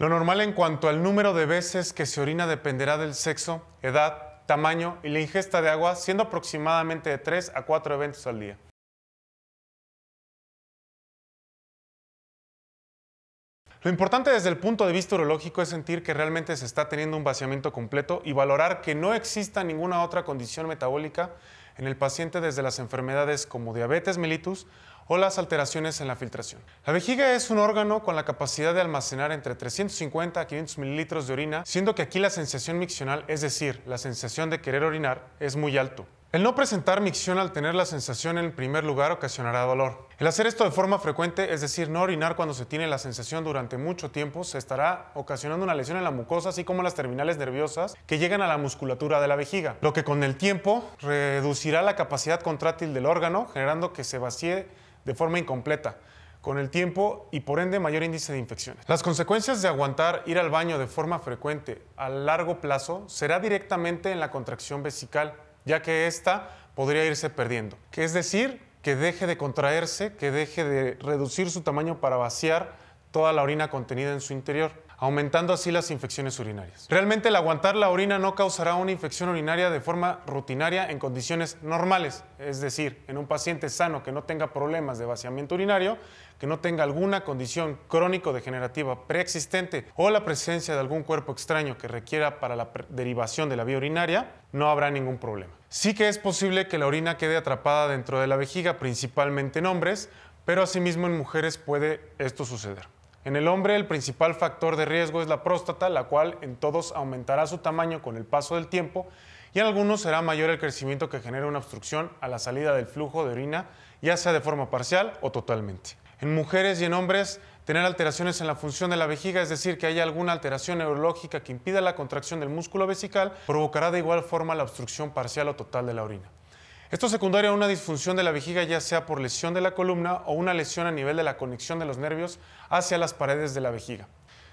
Lo normal en cuanto al número de veces que se orina dependerá del sexo, edad, tamaño y la ingesta de agua, siendo aproximadamente de 3 a 4 eventos al día. Lo importante desde el punto de vista urológico es sentir que realmente se está teniendo un vaciamiento completo y valorar que no exista ninguna otra condición metabólica en el paciente desde las enfermedades como diabetes mellitus o las alteraciones en la filtración. La vejiga es un órgano con la capacidad de almacenar entre 350 a 500 mililitros de orina, siendo que aquí la sensación miccional, es decir, la sensación de querer orinar, es muy alto. El no presentar micción al tener la sensación en primer lugar ocasionará dolor. El hacer esto de forma frecuente, es decir, no orinar cuando se tiene la sensación durante mucho tiempo, se estará ocasionando una lesión en la mucosa, así como en las terminales nerviosas que llegan a la musculatura de la vejiga, lo que con el tiempo reducirá la capacidad contrátil del órgano, generando que se vacíe de forma incompleta con el tiempo y por ende mayor índice de infecciones. Las consecuencias de aguantar ir al baño de forma frecuente a largo plazo será directamente en la contracción vesical, ya que esta podría irse perdiendo. Es decir, que deje de contraerse, que deje de reducir su tamaño para vaciar toda la orina contenida en su interior, aumentando así las infecciones urinarias. Realmente el aguantar la orina no causará una infección urinaria de forma rutinaria en condiciones normales, es decir, en un paciente sano que no tenga problemas de vaciamiento urinario, que no tenga alguna condición crónico-degenerativa preexistente o la presencia de algún cuerpo extraño que requiera para la derivación de la vía urinaria, no habrá ningún problema. Sí que es posible que la orina quede atrapada dentro de la vejiga, principalmente en hombres, pero asimismo en mujeres puede esto suceder. En el hombre, el principal factor de riesgo es la próstata, la cual en todos aumentará su tamaño con el paso del tiempo y en algunos será mayor el crecimiento que genera una obstrucción a la salida del flujo de orina, ya sea de forma parcial o totalmente. En mujeres y en hombres, tener alteraciones en la función de la vejiga, es decir, que haya alguna alteración neurológica que impida la contracción del músculo vesical, provocará de igual forma la obstrucción parcial o total de la orina. Esto es secundario a una disfunción de la vejiga, ya sea por lesión de la columna o una lesión a nivel de la conexión de los nervios hacia las paredes de la vejiga.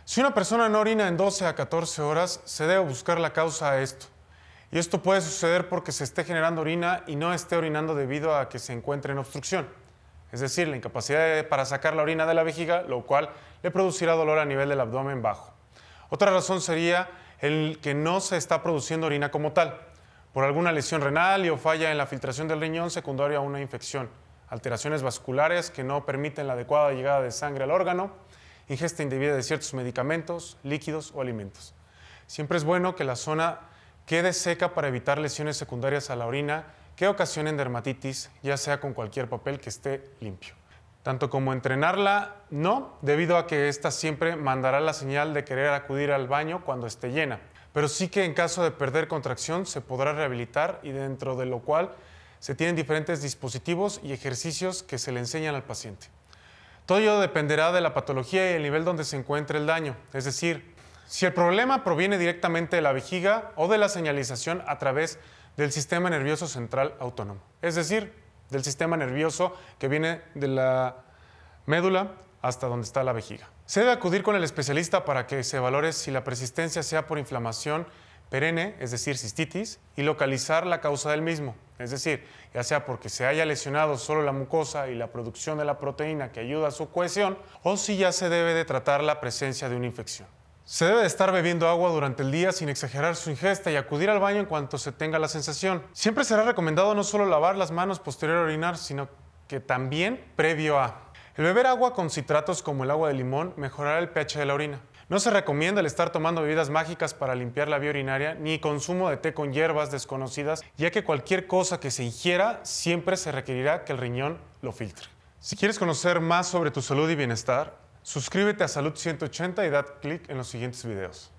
Si una persona no orina en 12 a 14 horas, se debe buscar la causa a esto. Y esto puede suceder porque se esté generando orina y no esté orinando debido a que se encuentre en obstrucción. Es decir, la incapacidad para sacar la orina de la vejiga, lo cual le producirá dolor a nivel del abdomen bajo. Otra razón sería el que no se está produciendo orina como tal por alguna lesión renal y o falla en la filtración del riñón secundaria a una infección, alteraciones vasculares que no permiten la adecuada llegada de sangre al órgano, ingesta indebida de ciertos medicamentos, líquidos o alimentos. Siempre es bueno que la zona quede seca para evitar lesiones secundarias a la orina que ocasionen dermatitis, ya sea con cualquier papel que esté limpio. Tanto como entrenarla, no, debido a que ésta siempre mandará la señal de querer acudir al baño cuando esté llena pero sí que en caso de perder contracción se podrá rehabilitar y dentro de lo cual se tienen diferentes dispositivos y ejercicios que se le enseñan al paciente. Todo ello dependerá de la patología y el nivel donde se encuentre el daño, es decir, si el problema proviene directamente de la vejiga o de la señalización a través del sistema nervioso central autónomo, es decir, del sistema nervioso que viene de la médula hasta donde está la vejiga. Se debe acudir con el especialista para que se valore si la persistencia sea por inflamación perenne, es decir, cistitis, y localizar la causa del mismo, es decir, ya sea porque se haya lesionado solo la mucosa y la producción de la proteína que ayuda a su cohesión, o si ya se debe de tratar la presencia de una infección. Se debe estar bebiendo agua durante el día sin exagerar su ingesta y acudir al baño en cuanto se tenga la sensación. Siempre será recomendado no solo lavar las manos posterior a orinar, sino que también previo a el beber agua con citratos como el agua de limón mejorará el pH de la orina. No se recomienda el estar tomando bebidas mágicas para limpiar la vía urinaria ni consumo de té con hierbas desconocidas, ya que cualquier cosa que se ingiera siempre se requerirá que el riñón lo filtre. Si quieres conocer más sobre tu salud y bienestar, suscríbete a Salud 180 y dad clic en los siguientes videos.